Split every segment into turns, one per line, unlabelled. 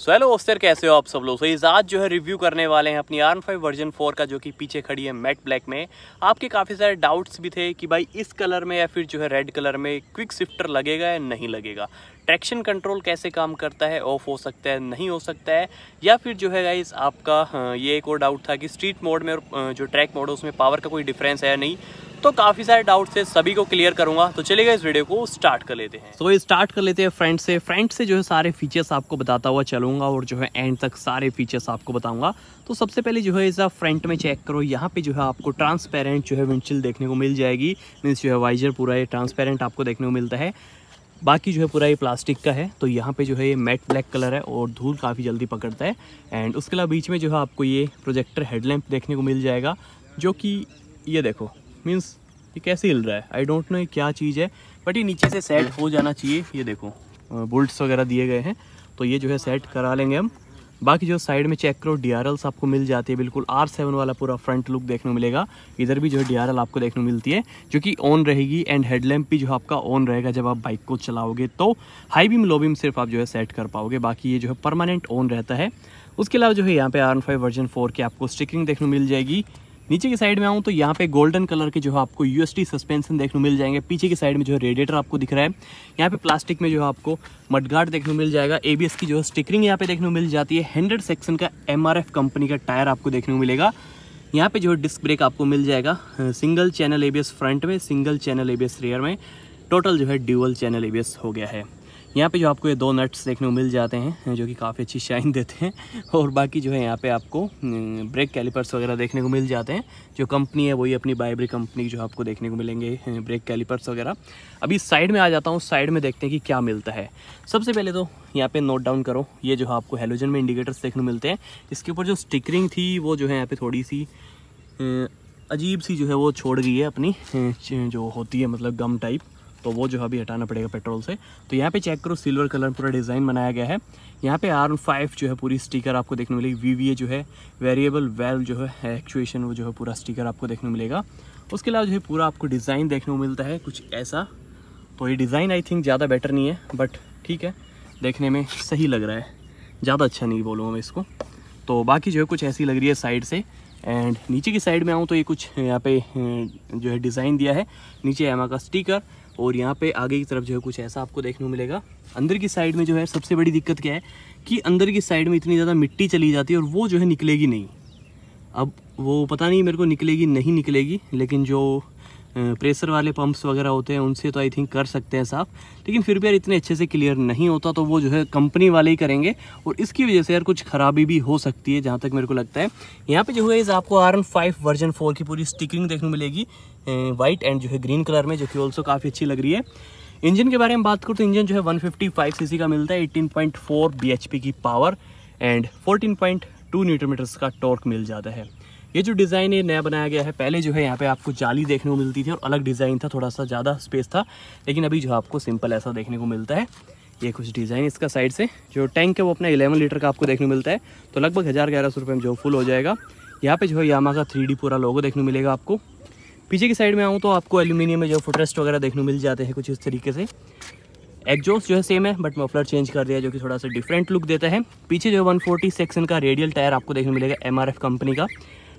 so hello ओस्तर कैसे हो आप सब लोग सो so, इस आज जो है रिव्यू करने वाले हैं अपनी आर्म फाइव वर्जन फोर का जो कि पीछे खड़ी है मैट ब्लैक में आपके काफ़ी सारे डाउट्स भी थे कि भाई इस कलर में या फिर जो है रेड कलर में क्विक शिफ्टर लगेगा या नहीं लगेगा ट्रैक्शन कंट्रोल कैसे काम करता है ऑफ हो सकता है नहीं हो सकता है या फिर जो है गाइज आपका हाँ, ये एक और डाउट था कि स्ट्रीट मोड में और जो ट्रैक मोड है उसमें पावर का कोई डिफरेंस है या नहीं तो काफ़ी सारे डाउट है सभी को क्लियर करूंगा तो चलेगा इस वीडियो को स्टार्ट कर लेते हैं तो so, ये स्टार्ट कर लेते हैं फ्रेंड से फ्रेंड से जो है सारे फीचर्स आपको बताता हुआ चलूंगा और जो है एंड तक सारे फीचर्स आपको बताऊंगा तो सबसे पहले जो है इसका फ्रंट में चेक करो यहाँ पे जो है आपको ट्रांसपेरेंट जो है विंडशील्ड देखने को मिल जाएगी मीन्स जो है वाइजर पूरा ये ट्रांसपेरेंट आपको देखने को मिलता है बाकी जो है पूरा ये प्लास्टिक का है तो यहाँ पे जो है ये मैट ब्लैक कलर है और धूल काफ़ी जल्दी पकड़ता है एंड उसके अलावा बीच में जो है आपको ये प्रोजेक्टर हेडलैम्प देखने को मिल जाएगा जो कि ये देखो मीन्स ये कैसे हिल रहा है आई डोंट नो ये क्या चीज़ है बट ये नीचे से सेट हो जाना चाहिए ये देखो बोल्ट्स वगैरह दिए गए हैं तो ये जो है सेट करा लेंगे हम बाकी जो साइड में चेक करो डी आपको मिल जाती है बिल्कुल आर सेवन वाला पूरा फ्रंट लुक देखने को मिलेगा इधर भी जो है डी आपको देखने को मिलती है जो कि ऑन रहेगी एंड हेडलैम्प भी जो आपका ऑन रहेगा जब आप बाइक को चलाओगे तो हाई बीम लो बीम सिर्फ आप जो है सेट कर पाओगे बाकी ये जो है परमानेंट ऑन रहता है उसके अलावा जो है यहाँ पे आर फाइव वर्जन फोर की आपको स्टिकिंग देखने को मिल जाएगी नीचे की साइड में आऊँ तो यहाँ पे गोल्डन कलर के जो है आपको यूएसटी सस्पेंशन देखने को मिल जाएंगे पीछे की साइड में जो है रेडिएटर आपको दिख रहा है यहाँ पे प्लास्टिक में जो है आपको मडगार्ड देखने को मिल जाएगा एबीएस की जो है स्टिकरिंग यहाँ पे देखने को मिल जाती है हंड्रेड सेक्शन का एम कंपनी का टायर आपको देखने को मिलेगा यहाँ पे जो है डिस्क ब्रेक आपको मिल जाएगा सिंगल चैनल ए फ्रंट में सिंगल चैनल ए रियर में टोटल जो है ड्यूअल चैनल ए हो गया है यहाँ पे जो आपको ये दो नट्स देखने को मिल जाते हैं जो कि काफ़ी अच्छी शाइन देते हैं और बाकी जो है यहाँ पे आपको ब्रेक कैलिपर्स वगैरह देखने को मिल जाते हैं जो कंपनी है वही अपनी बाइब्री कंपनी जो आपको देखने को मिलेंगे ब्रेक कैलिपर्स वगैरह अभी साइड में आ जाता हूँ साइड में देखते हैं कि क्या मिलता है सबसे पहले तो यहाँ पे नोट डाउन करो ये जो आपको हेलोजन में इंडिकेटर्स देखने को मिलते हैं इसके ऊपर जो स्टिकरिंग थी वो जो है यहाँ पर थोड़ी सी अजीब सी जो है वो छोड़ गई है अपनी जो होती है मतलब गम टाइप तो वो जो है अभी हटाना पड़ेगा पेट्रोल से तो यहाँ पे चेक करो सिल्वर कलर पूरा डिज़ाइन बनाया गया है यहाँ पे आर फाइव जो है पूरी स्टिकर आपको देखने मिलेगी वी जो है वेरिएबल वेल्व जो है एक्चुएशन वो जो है पूरा स्टिकर आपको देखने मिलेगा उसके अलावा जो है पूरा आपको डिज़ाइन देखने को मिलता है कुछ ऐसा तो ये डिज़ाइन आई थिंक ज़्यादा बेटर नहीं है बट ठीक है देखने में सही लग रहा है ज़्यादा अच्छा नहीं बोलूँगा मैं इसको तो बाकी जो है कुछ ऐसी लग रही है साइड से एंड नीचे की साइड में आऊँ तो ये कुछ यहाँ पे जो है डिज़ाइन दिया है नीचे एमा का स्टिकर और यहाँ पे आगे की तरफ जो है कुछ ऐसा आपको देखने को मिलेगा अंदर की साइड में जो है सबसे बड़ी दिक्कत क्या है कि अंदर की साइड में इतनी ज़्यादा मिट्टी चली जाती है और वो जो है निकलेगी नहीं अब वो पता नहीं मेरे को निकलेगी नहीं निकलेगी लेकिन जो प्रेशर वाले पंप्स वगैरह होते हैं उनसे तो आई थिंक कर सकते हैं साफ लेकिन फिर भी यार इतने अच्छे से क्लियर नहीं होता तो वो जो है कंपनी वाले ही करेंगे और इसकी वजह से यार कुछ खराबी भी हो सकती है जहाँ तक मेरे को लगता है यहाँ पे जो है इस आपको R N five version four की पूरी स्टिकिंग देखने को मिलेगी वाइट एंड जो है ग्रीन कलर में जो कि ऑल्सो काफ़ी अच्छी लग रही है इंजन के बारे में बात करूँ तो इंजन जो है वन फिफ्टी का मिलता है 18.4 पॉइंट की power and point two newton metres का टॉर्क मिल जाता है ये जो डिज़ाइन है नया बनाया गया है पहले जो है यहाँ पे आपको जाली देखने को मिलती थी और अलग डिज़ाइन था थोड़ा सा ज़्यादा स्पेस था लेकिन अभी जो आपको सिंपल ऐसा देखने को मिलता है ये कुछ डिज़ाइन इसका साइड से जो टैंक है वो अपना इलेवन लीटर का आपको देखने को मिलता है तो लगभग हज़ार ग्यारह सौ रुपये में जो फुल हो जाएगा यहाँ पे जो है यामा का थ्री पूरा लोगो देखने को मिलेगा आपको पीछे की साइड में आऊँ तो आपको एल्यूमिनियम में जो फुटरेस्ट वगैरह देखने को मिल जाते हैं कुछ इस तरीके से एग्जॉस्ट जो है सेम है बट मफलर चेंज कर दिया जो कि थोड़ा सा डिफरेंट लुक देता है पीछे जो है 140 सेक्शन का रेडियल टायर आपको देखने मिलेगा एमआरएफ कंपनी का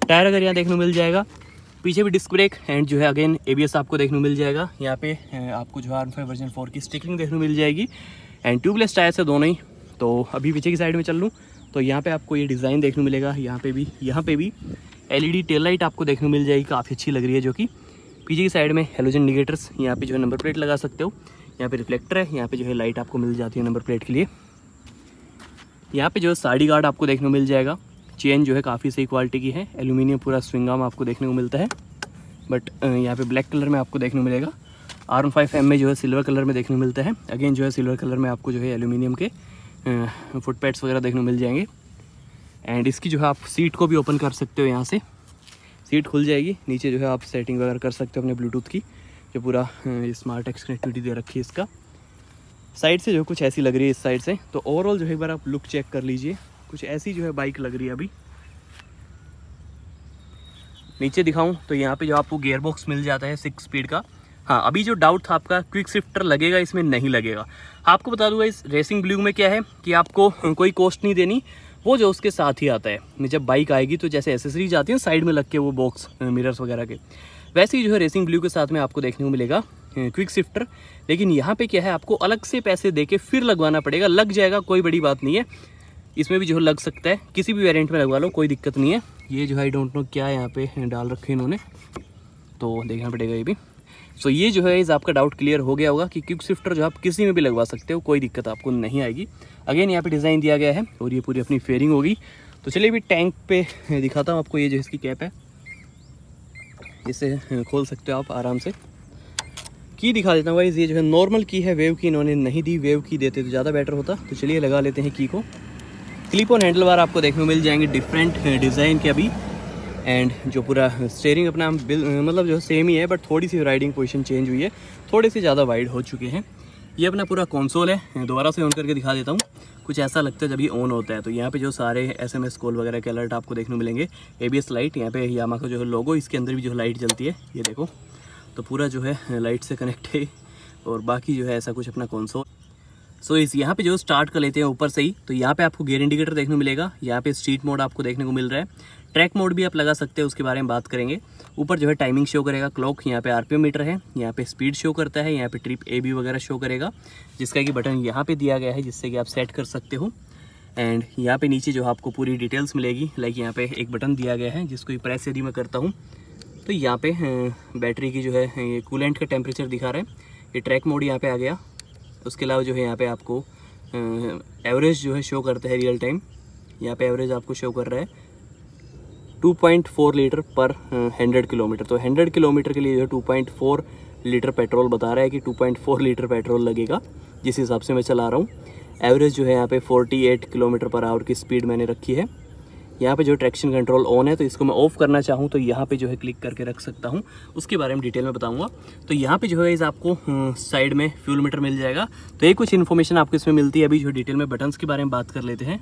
टायर अगर यहाँ देखने को मिल जाएगा पीछे भी डिस्क ब्रेक एंड जो है अगेन एबीएस आपको देखने को मिल जाएगा यहाँ पे आपको जो है आर वर्जन फोर की स्टिकिंग देखने को मिल जाएगी एंड ट्यूबलेस टायर्स है दोनों ही तो अभी पीछे की साइड में चल लूँ तो यहाँ पे आपको ये डिज़ाइन देखने को मिलेगा यहाँ पे भी यहाँ पे भी एलईडी टेल लाइट आपको देखने को मिल जाएगी काफ़ी अच्छी लग रही है जो कि पीछे की साइड में हेलोजन निगेटर्स यहाँ पे जो है नंबर प्लेट लगा सकते हो यहाँ पे रिफ्लेक्टर है यहाँ पे जो है लाइट आपको मिल जाती है नंबर प्लेट के लिए यहाँ पे जो है साड़ी गार्ड आपको देखने को मिल जाएगा चेन जो है काफ़ी सही क्वालिटी की है एलुमिनियम पूरा स्विंगाम आपको देखने को मिलता है बट यहाँ पे ब्लैक कलर में आपको देखने को मिलेगा आर एन फाइव एम में जो है सिल्वर कलर में देखने को मिलता है अगेन जो है सिल्वर कलर में आपको जो है एलुमिनियम के पैड्स वगैरह देखने को मिल जाएंगे एंड इसकी जो है आप सीट को भी ओपन कर सकते हो यहाँ से सीट खुल जाएगी नीचे जो है आप सेटिंग वगैरह कर सकते हो अपने ब्लूटूथ की जो पूरा स्मार्ट एक्स कनेक्टिविटी दे रखी है इसका साइड से जो कुछ ऐसी लग रही है इस साइड से तो ओवरऑल जो है एक बार आप लुक चेक कर लीजिए कुछ ऐसी जो है बाइक लग रही है अभी नीचे दिखाऊं तो यहाँ पे जो आपको गेयर बॉक्स मिल जाता है सिक्स स्पीड का हाँ अभी जो डाउट था आपका क्विक शिफ्टर लगेगा इसमें नहीं लगेगा आपको बता दूंगा इस रेसिंग ब्लू में क्या है कि आपको कोई कॉस्ट नहीं देनी वो जो उसके साथ ही आता है जब बाइक आएगी तो जैसे एसेसरीज आती हैं साइड में लग के वो बॉक्स मिरर्स वगैरह के वैसे ही जो है रेसिंग ब्लू के साथ में आपको देखने को मिलेगा क्विक शिफ्टर लेकिन यहाँ पे क्या है आपको अलग से पैसे दे के फिर लगवाना पड़ेगा लग जाएगा कोई बड़ी बात नहीं है इसमें भी जो लग सकता है किसी भी वेरिएंट में लगवा लो कोई दिक्कत नहीं है ये जो है आई डोंट नो क्या यहाँ पे डाल रखे इन्होंने तो देखना पड़ेगा ये भी सो so, ये जो है इस आपका डाउट क्लियर हो गया होगा कि क्यूक स्विफ्टर जो आप किसी में भी लगवा सकते हो कोई दिक्कत आपको नहीं आएगी अगेन यहाँ पे डिज़ाइन दिया गया है और ये पूरी अपनी फेयरिंग होगी तो चलिए भी टैंक पे दिखाता हूँ आपको ये जो इसकी कैप है इसे खोल सकते हो आप आराम से की दिखा देता हूँ वाइज ये जो है नॉर्मल की है वेव की इन्होंने नहीं दी वेव की देते तो ज़्यादा बेटर होता तो चलिए लगा लेते हैं की को क्लिप ऑन हैंडल बार आपको देखने को मिल जाएंगे डिफरेंट डिज़ाइन के अभी एंड जो पूरा स्टेयरिंग अपना बिल मतलब जो सेम ही है बट थोड़ी सी राइडिंग पोजिशन चेंज हुई है थोड़े से ज़्यादा वाइड हो चुके हैं ये अपना पूरा कॉन्सोल है दोबारा से ऑन करके दिखा देता हूँ कुछ ऐसा लगता है जब ये ऑन होता है तो यहाँ पे जो सारे एस एम एस कॉल वगैरह के अलर्ट आपको देखने मिलेंगे ए बी एस लाइट यहाँ पे यामा का जो है लोगो इसके अंदर भी जो लाइट जलती है ये देखो तो पूरा जो है लाइट से कनेक्ट है और बाकी जो है ऐसा कुछ अपना कौनसोल सो इस यहाँ पे जो स्टार्ट कर लेते हैं ऊपर से ही तो यहाँ पे आपको गेयर इंडिकेटर देखने को मिलेगा यहाँ पे स्ट्रीट मोड आपको देखने को मिल रहा है ट्रैक मोड भी आप लगा सकते हैं उसके बारे में बात करेंगे ऊपर जो है टाइमिंग शो करेगा क्लॉक यहाँ पे आरपीएम मीटर है यहाँ पे स्पीड शो करता है यहाँ पे ट्रिप ए बी वगैरह शो करेगा जिसका कि बटन यहाँ पे दिया गया है जिससे कि आप सेट कर सकते हो एंड यहाँ पे नीचे जो आपको पूरी डिटेल्स मिलेगी लाइक यहाँ पे एक बटन दिया गया है जिसको प्रेस यदि मैं करता हूँ तो यहाँ पे बैटरी की जो है ये कूलेंट का टेम्परेचर दिखा रहा है ये ट्रैक मोड यहाँ पे आ गया उसके अलावा जो है यहाँ पे आपको एवरेज जो है शो करता है रियल टाइम यहाँ पे एवरेज आपको शो कर रहा है 2.4 लीटर पर 100 किलोमीटर तो 100 किलोमीटर के लिए जो है टू लीटर पेट्रोल बता रहा है कि 2.4 लीटर पेट्रोल लगेगा जिस हिसाब से मैं चला रहा हूँ एवरेज जो है यहाँ पे 48 किलोमीटर पर आवर की स्पीड मैंने रखी है यहाँ पे जो ट्रैक्शन कंट्रोल ऑन है तो इसको मैं ऑफ करना चाहूँ तो यहाँ पे जो है क्लिक करके रख सकता हूँ उसके बारे में डिटेल में बताऊँगा तो यहाँ पे जो है इस आपको साइड हम्म, में फ्यूल मीटर मिल जाएगा तो ये कुछ इन्फॉर्मेशन आपको इसमें मिलती है अभी जो डिटेल में बटन्स के बारे में बात कर लेते हैं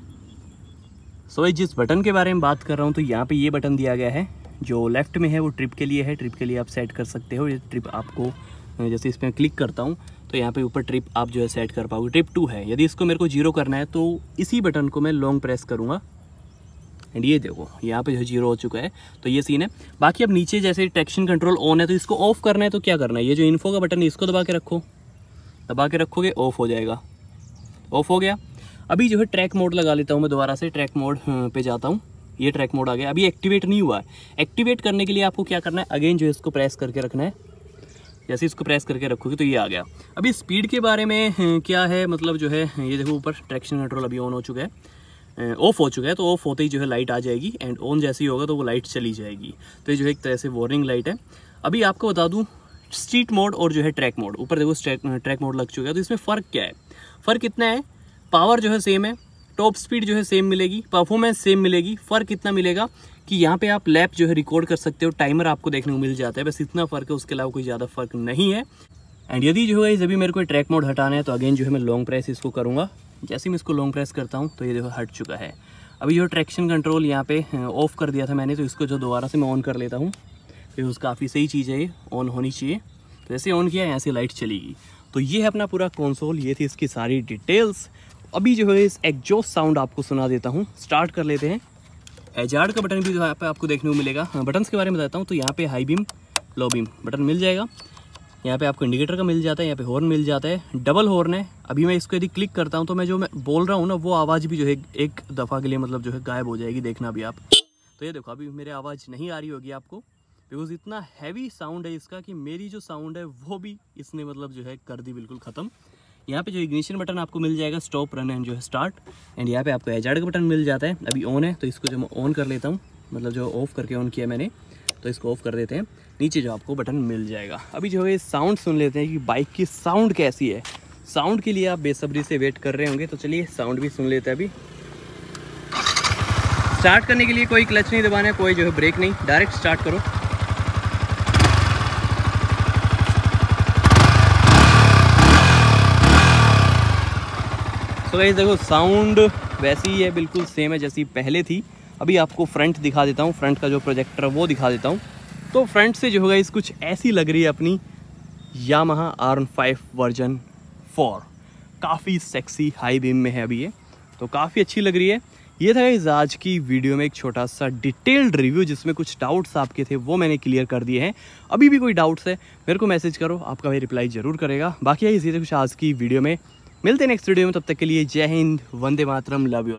सो so, जिस बटन के बारे में बात कर रहा हूँ तो यहाँ पर ये बटन दिया गया है जो लेफ्ट में है वो ट्रिप के लिए है ट्रिप के लिए आप सेट कर सकते हो ये ट्रिप आपको जैसे इस पर क्लिक करता हूँ तो यहाँ पे ऊपर ट्रिप आप जो है सेट कर पाओगे ट्रिप टू है यदि इसको मेरे को जीरो करना है तो इसी बटन को मैं लॉन्ग प्रेस करूँगा एंड ये देखो यहाँ पे जो जीरो हो चुका है तो ये सीन है बाकी अब नीचे जैसे ट्रैक्शन कंट्रोल ऑन है तो इसको ऑफ करना है तो क्या करना है ये जो इन्फो का बटन है इसको दबा के रखो दबा के रखोगे ऑफ हो जाएगा ऑफ हो गया अभी जो है ट्रैक मोड लगा लेता हूँ मैं दोबारा से ट्रैक मोड हाँ, पे जाता हूँ ये ट्रैक मोड आ गया अभी एक्टिवेट नहीं हुआ है एक्टिवेट करने के लिए आपको क्या करना है अगेन जो है इसको प्रेस करके रखना है जैसे इसको प्रेस करके रखोगे तो ये आ गया अभी स्पीड के बारे में हाँ, क्या है मतलब जो है ये देखो ऊपर ट्रैक्शन कंट्रोल अभी ऑन हो चुका है ऑफ हो चुका है तो ऑफ होते ही जो है लाइट आ जाएगी एंड ऑन जैसे ही होगा तो वो लाइट चली जाएगी तो ये जो है एक तरह से वार्निंग लाइट है अभी आपको बता दूँ स्ट्रीट मोड और जो है ट्रैक मोड ऊपर देखो ट्रैक मोड लग चुका है तो इसमें फ़र्क क्या है फ़र्क इतना है पावर जो है सेम है टॉप स्पीड जो है सेम मिलेगी परफॉर्मेंस सेम मिलेगी फ़र्क इतना मिलेगा कि यहाँ पे आप लैप जो है रिकॉर्ड कर सकते हो टाइमर आपको देखने को मिल जाता है बस इतना फ़र्क है उसके अलावा कोई ज़्यादा फ़र्क नहीं है एंड यदि जो है जब भी मेरे को ट्रैक मोड हटाना है तो अगेन जो है मैं लॉन्ग प्रेस इसको करूँगा जैसे ही मैं इसको लॉन्ग प्रेस करता हूँ तो ये देखो हट चुका है अभी जो ट्रैक्शन कंट्रोल यहाँ पे ऑफ़ कर दिया था मैंने तो इसको जो दोबारा से मैं ऑन कर लेता हूँ तो उस काफ़ी सही चीज़ है ये ऑन होनी चाहिए तो जैसे ऑन किया यहाँ से लाइट चलेगी तो ये है अपना पूरा कंसोल ये थी इसकी सारी डिटेल्स अभी जो है इस एग्जॉस्ट साउंड आपको सुना देता हूँ स्टार्ट कर लेते हैं एजार्ड का बटन भी यहाँ पे आपको देखने को मिलेगा बटन्स हाँ, के बारे में बताता हूँ तो यहाँ पर high beam low beam button मिल जाएगा यहाँ पे आपको इंडिकेटर का मिल जाता है यहाँ पे हॉर्न मिल जाता है डबल हॉर्न है अभी मैं इसको यदि क्लिक करता हूँ तो मैं जो मैं बोल रहा हूँ ना वो आवाज़ भी जो है एक दफ़ा के लिए मतलब जो है गायब हो जाएगी देखना अभी आप तो ये देखो अभी मेरी आवाज़ नहीं आ रही होगी आपको बिकॉज इतना हैवी साउंड है इसका कि मेरी जो साउंड है वो भी इसने मतलब जो है कर दी बिल्कुल ख़त्म यहाँ पे जो इग्निशन बटन आपको मिल जाएगा स्टॉप रन एंड जो है स्टार्ट एंड यहाँ पे आपको एजार्ड का बटन मिल जाता है अभी ऑन है तो इसको जो मैं ऑन कर लेता हूँ मतलब जो ऑफ करके ऑन किया मैंने तो इसको ऑफ कर देते हैं नीचे जो आपको बटन मिल जाएगा अभी जो है साउंड सुन लेते हैं कि बाइक की साउंड कैसी है साउंड के लिए आप बेसब्री से वेट कर रहे होंगे तो चलिए साउंड भी सुन लेते हैं अभी स्टार्ट करने के लिए कोई क्लच नहीं दबाना है कोई जो है ब्रेक नहीं डायरेक्ट स्टार्ट करो तो देखो साउंड वैसी ही है बिल्कुल सेम है जैसी पहले थी अभी आपको फ्रंट दिखा देता हूँ फ्रंट का जो प्रोजेक्टर वो दिखा देता हूँ तो फ्रंट से जो होगा इस कुछ ऐसी लग रही है अपनी Yamaha R five version four काफ़ी सेक्सी हाई बीम में है अभी ये तो काफ़ी अच्छी लग रही है ये था इस आज की वीडियो में एक छोटा सा डिटेल्ड रिव्यू जिसमें कुछ डाउट्स आपके थे वो मैंने क्लियर कर दिए हैं अभी भी कोई डाउट्स है मेरे को मैसेज करो आपका भाई रिप्लाई जरूर करेगा बाकी इसी से कुछ आज की वीडियो में मिलते हैं नेक्स्ट वीडियो में तब तक के लिए जय हिंद वंदे मातरम लव यू